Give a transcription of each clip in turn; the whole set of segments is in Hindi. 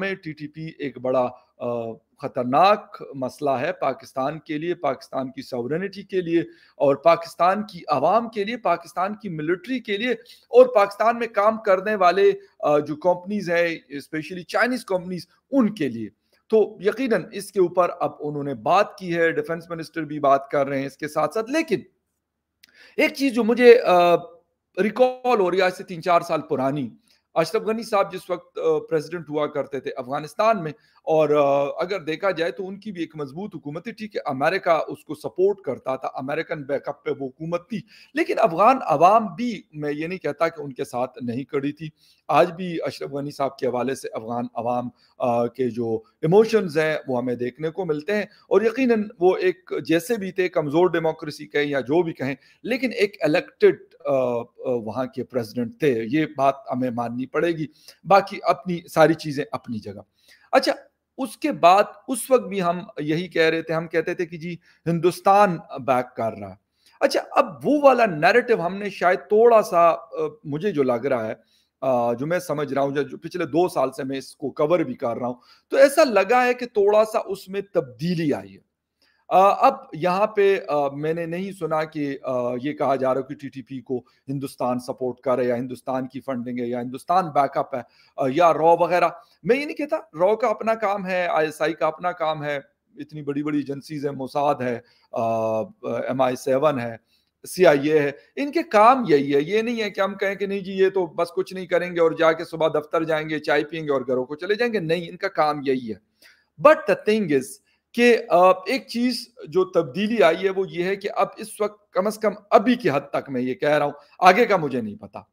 में टीटीपी एक बड़ा खतरनाक मसला है पाकिस्तान के लिए पाकिस्तान की सॉवरेनिटी के लिए और पाकिस्तान की आवाम के लिए पाकिस्तान की मिलिट्री के लिए और पाकिस्तान में काम करने वाले जो कंपनीज हैं स्पेशली चाइनीज कंपनीज उनके लिए तो यकीनन इसके ऊपर अब उन्होंने बात की है डिफेंस मिनिस्टर भी बात कर रहे हैं इसके साथ साथ लेकिन एक चीज जो मुझे रिकॉल हो रही है आज से तीन चार साल पुरानी अशरफ गनी साहब जिस वक्त प्रेसिडेंट हुआ करते थे अफगानिस्तान में और अगर देखा जाए तो उनकी भी एक मजबूत हुकूमत थी ठीक है अमेरिका उसको सपोर्ट करता था अमेरिकन बैकअप पे वो हुकूमत थी लेकिन अफगान आवाम भी मैं ये नहीं कहता कि उनके साथ नहीं खड़ी थी आज भी अशरफ गनी साहब के हवाले से अफगान आवाम के जो इमोशंस हैं वो हमें देखने को मिलते हैं और यकीन वो एक जैसे भी थे कमज़ोर डेमोक्रेसी कहें या जो भी कहें लेकिन एक इलेक्टेड वहाँ के प्रेसिडेंट थे ये बात हमें माननी पड़ेगी बाकी अपनी सारी चीज़ें अपनी जगह अच्छा उसके बाद उस वक्त भी हम यही कह रहे थे हम कहते थे कि जी हिंदुस्तान बैक कर रहा है अच्छा अब वो वाला नैरेटिव हमने शायद थोड़ा सा मुझे जो लग रहा है जो मैं समझ रहा हूँ जो पिछले दो साल से मैं इसको कवर भी कर रहा हूँ तो ऐसा लगा है कि थोड़ा सा उसमें तब्दीली आई है अब यहाँ पे मैंने नहीं सुना कि ये कहा जा रहा है कि टीटीपी को हिंदुस्तान सपोर्ट कर या हिंदुस्तान की फंडिंग है या हिंदुस्तान बैकअप है या रॉ वगैरह मैं ये नहीं कहता रॉ का अपना काम है आईएसआई का अपना काम है इतनी बड़ी बड़ी एजेंसीज है मोसाद है एम आई सेवन है सी आई ए है इनके काम यही है ये नहीं है कि हम कहें कि नहीं जी ये तो बस कुछ नहीं करेंगे और जाके सुबह दफ्तर जाएंगे चाय पियेंगे और घरों को चले जाएंगे नहीं इनका काम यही है बट द थिंग इज़ कि एक चीज जो तब्दीली आई है वो ये है कि अब इस वक्त कम से कम अभी की हद तक मैं ये कह रहा हूं आगे का मुझे नहीं पता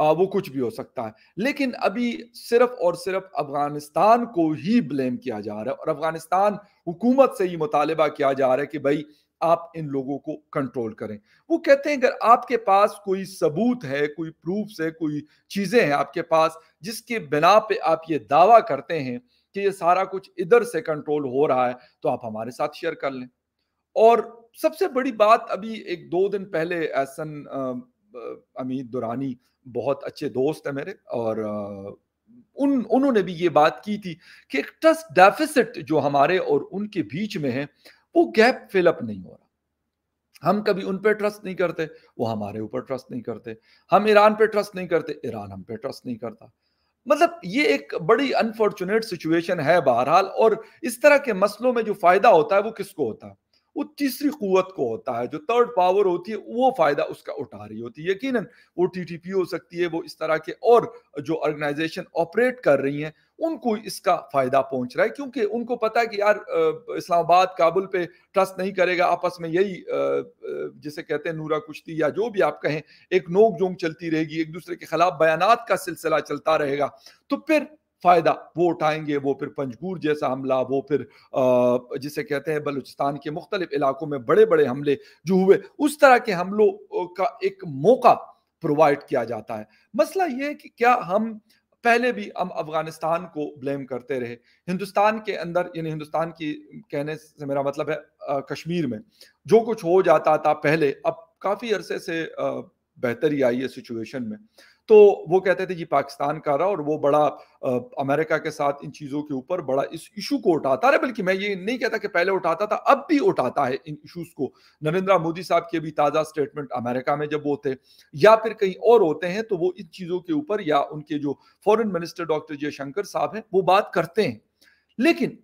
आ, वो कुछ भी हो सकता है लेकिन अभी सिर्फ और सिर्फ अफगानिस्तान को ही ब्लेम किया जा रहा है और अफगानिस्तान हुकूमत से ही मुतालबा किया जा रहा है कि भाई आप इन लोगों को कंट्रोल करें वो कहते हैं अगर आपके पास कोई सबूत है कोई प्रूफ है कोई चीजें हैं आपके पास जिसके बिना पे आप ये दावा करते हैं कि ये सारा कुछ इधर से कंट्रोल हो रहा है तो आप हमारे साथ शेयर कर लें और सबसे बड़ी बात अभी एक दो दिन पहले एहसन अमीर दुरानी बहुत अच्छे दोस्त है मेरे और उन उन्होंने भी ये बात की थी कि एक ट्रस्ट डेफिसिट जो हमारे और उनके बीच में है वो गैप फिलअप नहीं हो रहा हम कभी उन पर ट्रस्ट नहीं करते वो हमारे ऊपर ट्रस्ट नहीं करते हम ईरान पे ट्रस्ट नहीं करते ईरान हम पे ट्रस्ट नहीं करता मतलब ये एक बड़ी अनफॉर्चुनेट सिचुएशन है बहरहाल और इस तरह के मसलों में जो फायदा होता है वो किसको होता है वो तीसरी कुत को होता है जो थर्ड पावर होती है वो फायदा उसका उठा रही होती है यकीन वो टीटीपी हो सकती है वो इस तरह के और जो ऑर्गेनाइजेशन ऑपरेट कर रही हैं उनको इसका फायदा पहुंच रहा है क्योंकि उनको पता है कि यार इस्लामाबाद काबुल पे ट्रस्ट नहीं करेगा आपस में यही जिसे कहते हैं नूरा कुश्ती या जो भी आप कहें एक नोक जोंक चलती रहेगी एक दूसरे के खिलाफ बयान का सिलसिला चलता रहेगा तो फिर फायदा वो उठाएंगे वो फिर पंजगूर जैसा हमला वो फिर जिसे कहते हैं बलूचिस्तान के मुख्तलिफ इलाकों में बड़े बड़े हमले जो हुए उस तरह के हमलों का एक मौका प्रोवाइड किया जाता है मसला ये है कि क्या हम पहले भी हम अफगानिस्तान को ब्लेम करते रहे हिंदुस्तान के अंदर यानी हिंदुस्तान की कहने से मेरा मतलब है आ, कश्मीर में जो कुछ हो जाता था पहले अब काफ़ी अरसे से बेहतरी आई है सिचुएशन में तो वो कहते थे जी पाकिस्तान का रहा और वो बड़ा आ, अमेरिका के साथ इन चीज़ों के ऊपर बड़ा इस इशू को उठाता रहा बल्कि मैं ये नहीं कहता कि पहले उठाता था अब भी उठाता है इन इश्यूज को नरेंद्र मोदी साहब के भी ताज़ा स्टेटमेंट अमेरिका में जब होते या फिर कहीं और होते हैं तो वो इन चीज़ों के ऊपर या उनके जो फॉरन मिनिस्टर डॉक्टर जयशंकर साहब हैं वो बात करते हैं लेकिन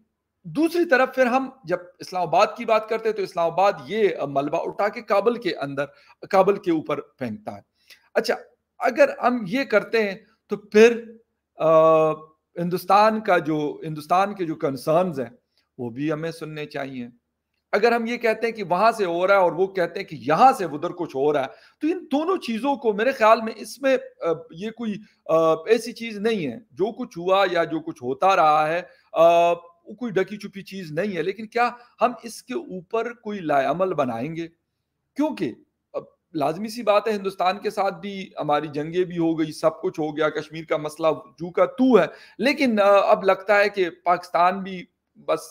दूसरी तरफ फिर हम जब इस्लामाबाद की बात करते हैं तो इस्लामाबाद ये मलबा उठा के काबल के अंदर काबल के ऊपर फेंकता है अच्छा अगर हम ये करते हैं तो फिर आ, हिंदुस्तान का जो हिंदुस्तान के जो कंसर्न्स हैं वो भी हमें सुनने चाहिए अगर हम ये कहते हैं कि वहां से हो रहा है और वो कहते हैं कि यहां से उधर कुछ हो रहा है तो इन दोनों चीजों को मेरे ख्याल में इसमें ये कोई ऐसी चीज नहीं है जो कुछ हुआ या जो कुछ होता रहा है वो कोई डकी छुपी चीज नहीं है लेकिन क्या हम इसके ऊपर कोई लायामल बनाएंगे क्योंकि लाजमी सी बात है हिंदुस्तान के साथ भी हमारी जंगे भी हो गई सब कुछ हो गया कश्मीर का मसला जू का तू है लेकिन अब लगता है कि पाकिस्तान भी बस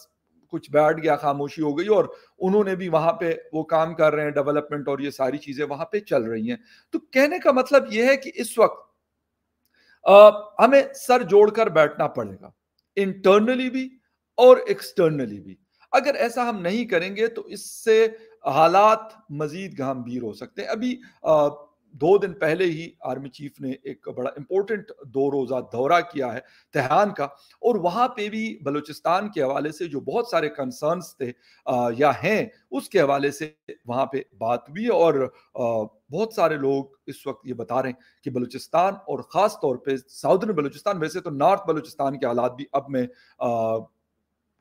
कुछ बैठ गया खामोशी हो गई और उन्होंने भी वहां पे वो काम कर रहे हैं डेवलपमेंट और ये सारी चीजें वहां पे चल रही हैं तो कहने का मतलब ये है कि इस वक्त आ, हमें सर जोड़कर बैठना पड़ेगा इंटरनली भी और एक्सटर्नली भी अगर ऐसा हम नहीं करेंगे तो इससे हालात मजीद गंभीर हो सकते हैं अभी दो दिन पहले ही आर्मी चीफ ने एक बड़ा इंपॉर्टेंट दो रोज़ा दौरा किया है तेहान का और वहाँ पे भी बलूचिस्तान के हवाले से जो बहुत सारे कंसर्न्स थे या हैं उसके हवाले से वहाँ पे बात हुई और बहुत सारे लोग इस वक्त ये बता रहे हैं कि बलूचिस्तान और ख़ास तौर पे साउदर्न बलूचिस्तान वैसे तो नॉर्थ बलूचिस्तान के हालात भी अब मैं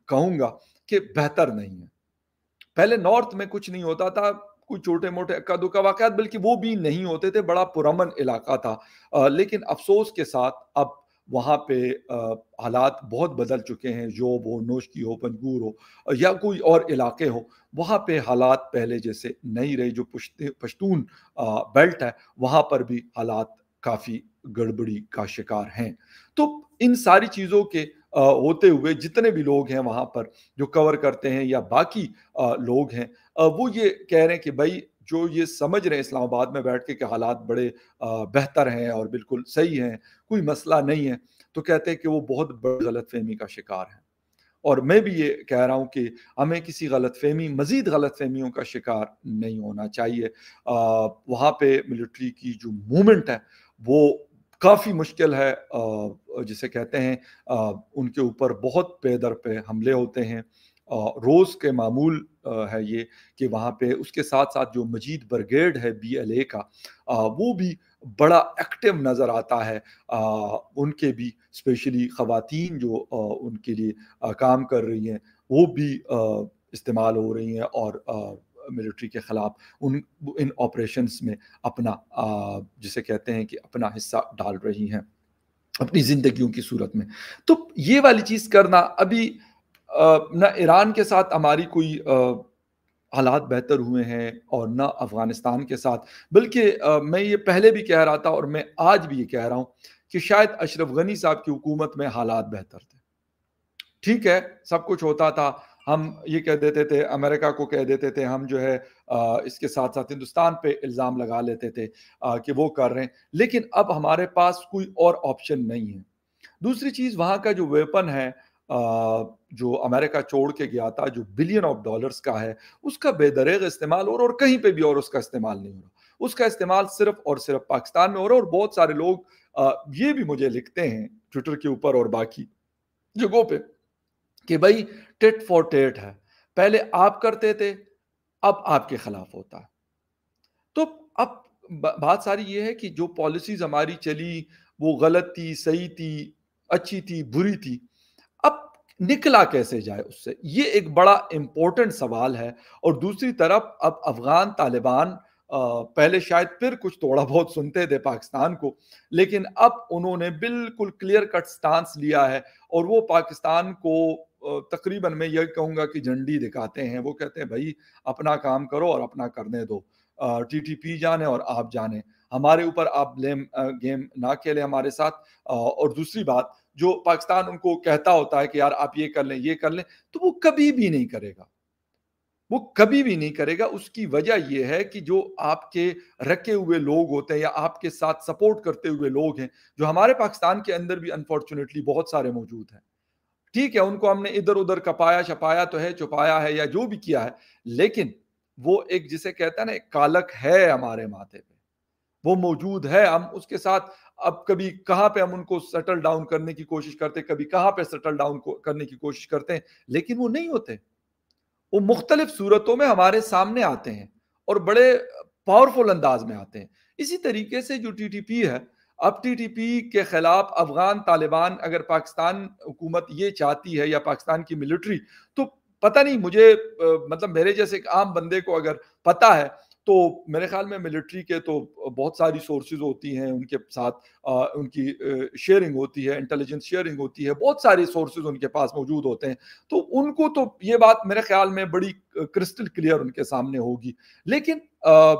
कहूँगा कि बेहतर नहीं है पहले नॉर्थ में कुछ नहीं होता था कुछ छोटे मोटे अक्का दुक्का वाकत बल्कि वो भी नहीं होते थे बड़ा पुरमन इलाका था आ, लेकिन अफसोस के साथ अब वहाँ पे हालात बहुत बदल चुके हैं जोब हो नोशकी हो पंजगूर हो या कोई और इलाके हो वहाँ पे हालात पहले जैसे नहीं रहे जो पश्तून बेल्ट है वहाँ पर भी हालात काफ़ी गड़बड़ी का शिकार हैं तो इन सारी चीज़ों के होते हुए जितने भी लोग हैं वहां पर जो कवर करते हैं या बाकी लोग हैं वो ये कह रहे हैं कि भाई जो ये समझ रहे हैं इस्लामाबाद में बैठ के कि हालात बड़े बेहतर हैं और बिल्कुल सही हैं कोई मसला नहीं है तो कहते हैं कि वो बहुत बड़ी फहमी का शिकार है और मैं भी ये कह रहा हूँ कि हमें किसी गलत फहमी मज़ीद गलत फहमियों का शिकार नहीं होना चाहिए वहाँ पे मिलिट्री की जो मूवमेंट है वो काफ़ी मुश्किल है जिसे कहते हैं उनके ऊपर बहुत पे दर पे हमले होते हैं रोज़ के मामूल है ये कि वहाँ पे उसके साथ साथ जो मजीद ब्रिगेड है बीएलए का वो भी बड़ा एक्टिव नज़र आता है उनके भी स्पेशली ख़वातीन जो उनके लिए काम कर रही हैं वो भी इस्तेमाल हो रही हैं और मिलिट्री के ख़िलाफ़ उन इन ऑपरेशन में अपना जिसे कहते हैं कि अपना हिस्सा डाल रही हैं अपनी ज़िंदगियों की सूरत में तो ये वाली चीज़ करना अभी ना ईरान के साथ हमारी कोई हालात बेहतर हुए हैं और ना अफ़गानिस्तान के साथ बल्कि मैं ये पहले भी कह रहा था और मैं आज भी ये कह रहा हूँ कि शायद अशरफ गनी साहब की हुकूमत में हालात बेहतर थे ठीक है सब कुछ होता था हम ये कह देते थे अमेरिका को कह देते थे हम जो है इसके साथ साथ हिंदुस्तान पे इल्ज़ाम लगा लेते थे कि वो कर रहे हैं लेकिन अब हमारे पास कोई और ऑप्शन नहीं है दूसरी चीज़ वहाँ का जो वेपन है जो अमेरिका छोड़ के गया था जो बिलियन ऑफ डॉलर्स का है उसका बेदरेग इस्तेमाल और, और कहीं पे भी और उसका इस्तेमाल नहीं हो रहा उसका इस्तेमाल सिर्फ और सिर्फ पाकिस्तान में हो रहा और बहुत सारे लोग ये भी मुझे लिखते हैं ट्विटर के ऊपर और बाकी जगहों पर कि भाई टिट फॉर टेट है पहले आप करते थे अब आपके खिलाफ होता है तो अब बात सारी ये है कि जो पॉलिसीज हमारी चली वो गलत थी सही थी अच्छी थी बुरी थी अब निकला कैसे जाए उससे ये एक बड़ा इम्पोर्टेंट सवाल है और दूसरी तरफ अब अफगान तालिबान पहले शायद फिर कुछ थोड़ा बहुत सुनते थे पाकिस्तान को लेकिन अब उन्होंने बिल्कुल क्लियर कट स्टांस लिया है और वो पाकिस्तान को तकरीबन मैं यह कहूंगा कि झंडी दिखाते हैं वो कहते हैं भाई अपना काम करो और अपना करने दो टी टी पी जाने और आप जाने हमारे ऊपर आप ब्लेम गेम ना खेले हमारे साथ और दूसरी बात जो पाकिस्तान उनको कहता होता है कि यार आप ये कर लें ये कर लें तो वो कभी भी नहीं करेगा वो कभी भी नहीं करेगा उसकी वजह यह है कि जो आपके रखे हुए लोग होते हैं या आपके साथ सपोर्ट करते हुए लोग हैं जो हमारे पाकिस्तान के अंदर भी अनफॉर्चुनेटली बहुत सारे मौजूद हैं ठीक है उनको हमने इधर उधर कपाया छपाया तो है छुपाया है या जो भी किया है लेकिन वो एक जिसे कहता है ना कालक है हमारे माथे पे वो मौजूद है हम उसके साथ अब कभी कहाँ पे हम उनको सेटल डाउन करने की कोशिश करते कभी कहाँ पे सेटल डाउन करने की कोशिश करते हैं लेकिन वो नहीं होते वो मुख्तलिफ सूरतों में हमारे सामने आते हैं और बड़े पावरफुल अंदाज में आते हैं इसी तरीके से जो टी है अब टी टी पी के खिलाफ अफगान तालिबान अगर पाकिस्तान हुकूमत ये चाहती है या पाकिस्तान की मिलिट्री तो पता नहीं मुझे मतलब मेरे जैसे एक आम बंदे को अगर पता है तो मेरे ख्याल में मिलिट्री के तो बहुत सारी सोर्सेज होती हैं उनके साथ आ, उनकी शेयरिंग होती है इंटेलिजेंस शेयरिंग होती है बहुत सारे सोर्सेज उनके पास मौजूद होते हैं तो उनको तो ये बात मेरे ख्याल में बड़ी क्रिस्टल क्लियर उनके सामने होगी लेकिन आ, आ,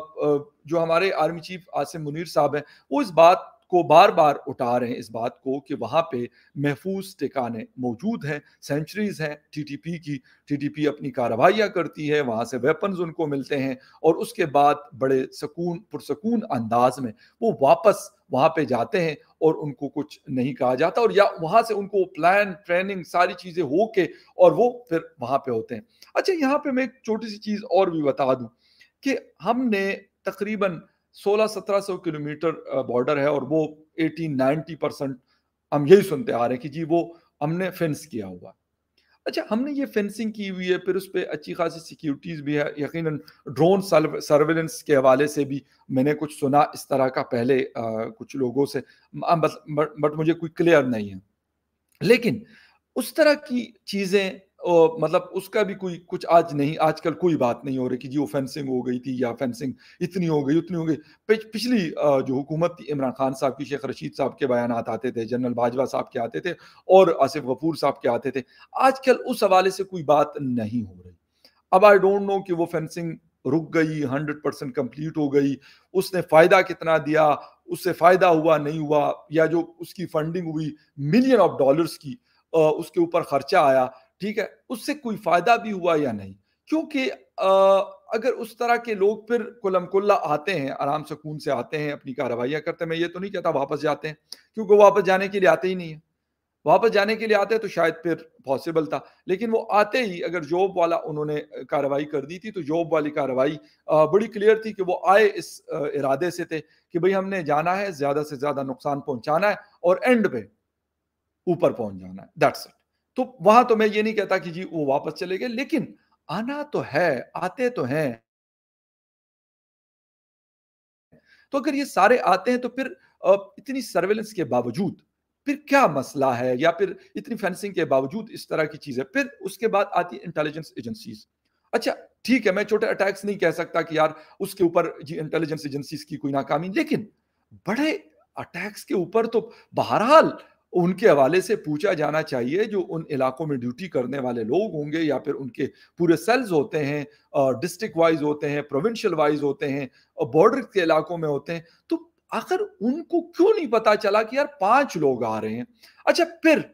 जो हमारे आर्मी चीफ आसिम मुनीर साहब हैं वो इस बात को बार बार उठा रहे हैं इस बात को कि वहाँ पे महफूज ठिकाने मौजूद हैं सेंचुरीज हैं टीटीपी की टीटीपी अपनी कार्रवाइयाँ करती है वहाँ से वेपन्स उनको मिलते हैं और उसके बाद बड़े सकून पुरसकून अंदाज में वो वापस वहाँ पे जाते हैं और उनको कुछ नहीं कहा जाता और या वहाँ से उनको प्लान ट्रेनिंग सारी चीज़ें हो के और वो फिर वहाँ पे होते हैं अच्छा यहाँ पे मैं एक छोटी सी चीज़ और भी बता दूँ कि हमने तकरीबन 16-1700 किलोमीटर बॉर्डर है और वो 80-90 परसेंट हम यही सुनते आ रहे हैं कि जी वो हमने फेंस किया हुआ अच्छा हमने ये फेंसिंग की हुई है फिर उस पर अच्छी खासी सिक्योरिटीज़ भी है यकीन ड्रोन सर्वेलेंस के हवाले से भी मैंने कुछ सुना इस तरह का पहले आ, कुछ लोगों से बट बट मुझे कोई क्लियर नहीं है लेकिन उस तरह की चीज़ें मतलब उसका भी कोई कुछ आज नहीं आजकल कोई बात नहीं हो रही कि जी वो फेंसिंग हो गई थी या फेंसिंग इतनी हो गई उतनी हो गई पिछली जो हुकूमत थी इमरान खान साहब की शेख रशीद साहब के बयान आते थे जनरल बाजवा साहब के आते थे और आसिफ गफूर साहब के आते थे आजकल उस हवाले से कोई बात नहीं हो रही अब आई डोंट नो कि वो फेंसिंग रुक गई हंड्रेड परसेंट कंप्लीट हो गई उसने फ़ायदा कितना दिया उससे फ़ायदा हुआ नहीं हुआ या जो उसकी फंडिंग हुई मिलियन ऑफ डॉलर्स की उसके ऊपर खर्चा आया ठीक है उससे कोई फायदा भी हुआ या नहीं क्योंकि अगर उस तरह के लोग फिर कुलमकुल्ला आते हैं आराम सुकून से आते हैं अपनी कार्रवाइया करते हैं मैं ये तो नहीं कहता वापस जाते हैं क्योंकि वापस जाने के लिए आते ही नहीं है वापस जाने के लिए आते तो शायद फिर पॉसिबल था लेकिन वो आते ही अगर जॉब वाला उन्होंने कार्रवाई कर दी थी तो जॉब वाली कार्रवाई बड़ी क्लियर थी कि वो आए इस इरादे से थे कि भाई हमने जाना है ज्यादा से ज्यादा नुकसान पहुंचाना है और एंड पे ऊपर पहुंच जाना है दैट्स इट तो वहां तो मैं ये नहीं कहता कि जी वो वापस चले गए लेकिन आना तो है आते तो हैं तो अगर ये सारे आते हैं तो फिर इतनी सर्वेलेंस के बावजूद फिर क्या मसला है या फिर इतनी फेंसिंग के बावजूद इस तरह की चीज है फिर उसके बाद आती इंटेलिजेंस एजेंसीज अच्छा ठीक है मैं छोटे अटैक्स नहीं कह सकता कि यार उसके ऊपर जी इंटेलिजेंस एजेंसीज की कोई नाकामी लेकिन बड़े अटैक्स के ऊपर तो बहरहाल उनके हवाले से पूछा जाना चाहिए जो उन इलाकों में ड्यूटी करने वाले लोग होंगे या फिर उनके पूरे सेल्स होते हैं डिस्ट्रिक्ट वाइज होते हैं प्रोविंशियल वाइज होते हैं और बॉर्डर के इलाकों में होते हैं तो आखिर उनको क्यों नहीं पता चला कि यार पांच लोग आ रहे हैं अच्छा फिर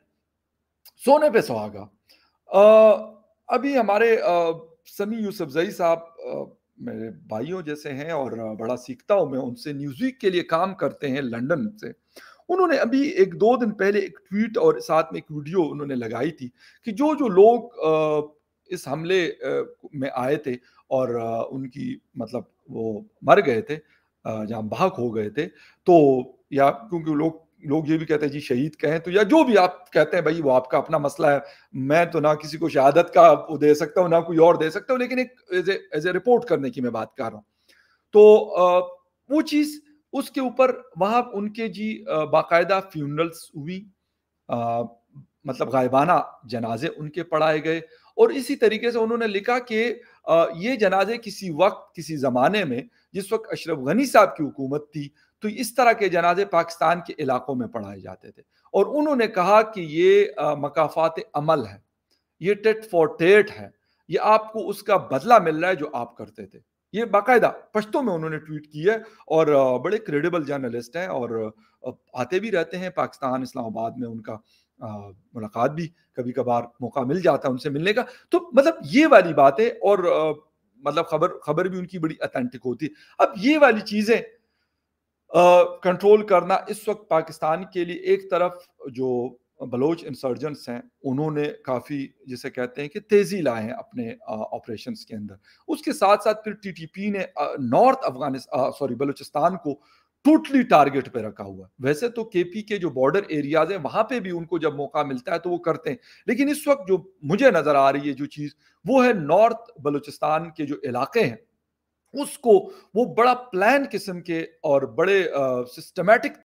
सोने पे सुहागा अभी हमारे आ, समी यूसफजई साहब मेरे भाइयों जैसे हैं और बड़ा सीखता हूं मैं उनसे न्यूज़ वीक के लिए काम करते हैं लंदन से उन्होंने अभी एक दो दिन पहले एक ट्वीट और साथ में एक वीडियो उन्होंने लगाई थी कि जो जो लोग इस हमले में आए थे और उनकी मतलब वो मर गए थे जहाँ भाग हो गए थे तो या क्योंकि लोग लोग ये भी कहते हैं जी शहीद कहें तो या जो भी आप कहते हैं भाई वो आपका अपना मसला है मैं तो ना किसी को शहादत का वो दे सकता हूँ ना कोई और दे सकता हूँ लेकिन एक एज ए रिपोर्ट करने की मैं बात कर रहा हूँ तो वो चीज़ उसके ऊपर वहां उनके जी बाकायदा फ्यूनरल्स हुई आ, मतलब गायबाना जनाजे उनके पढ़ाए गए और इसी तरीके से उन्होंने लिखा कि ये जनाजे किसी वक्त किसी ज़माने में जिस वक्त अशरफ गनी साहब की हुकूमत थी तो इस तरह के जनाजे पाकिस्तान के इलाकों में पढ़ाए जाते थे और उन्होंने कहा कि ये मकाफात अमल है ये टेट फॉर टेट है ये आपको उसका बदला मिल रहा है जो आप करते थे ये बाकायदा पश्तों में उन्होंने ट्वीट की है और बड़े क्रेडिबल जर्नलिस्ट हैं और आते भी रहते हैं पाकिस्तान इस्लामाबाद में उनका मुलाकात भी कभी कभार मौका मिल जाता है उनसे मिलने का तो मतलब ये वाली बात है और मतलब खबर खबर भी उनकी बड़ी अथेंटिक होती है अब ये वाली चीज़ें कंट्रोल करना इस वक्त पाकिस्तान के लिए एक तरफ जो बलोच इंसर्जेंट्स हैं उन्होंने काफ़ी जिसे कहते हैं कि तेज़ी लाए हैं अपने ऑपरेशन के अंदर उसके साथ साथ फिर टीटीपी ने नॉर्थ अफगानिस्तान सॉरी बलूचिस्तान को टोटली टारगेट पे रखा हुआ वैसे तो केपी के जो बॉर्डर एरियाज हैं वहां पे भी उनको जब मौका मिलता है तो वो करते हैं लेकिन इस वक्त जो मुझे नजर आ रही है जो चीज़ वो है नॉर्थ बलूचिस्तान के जो इलाके हैं उसको वो बड़ा प्लान किस्म के और बड़े सिस्टमेटिक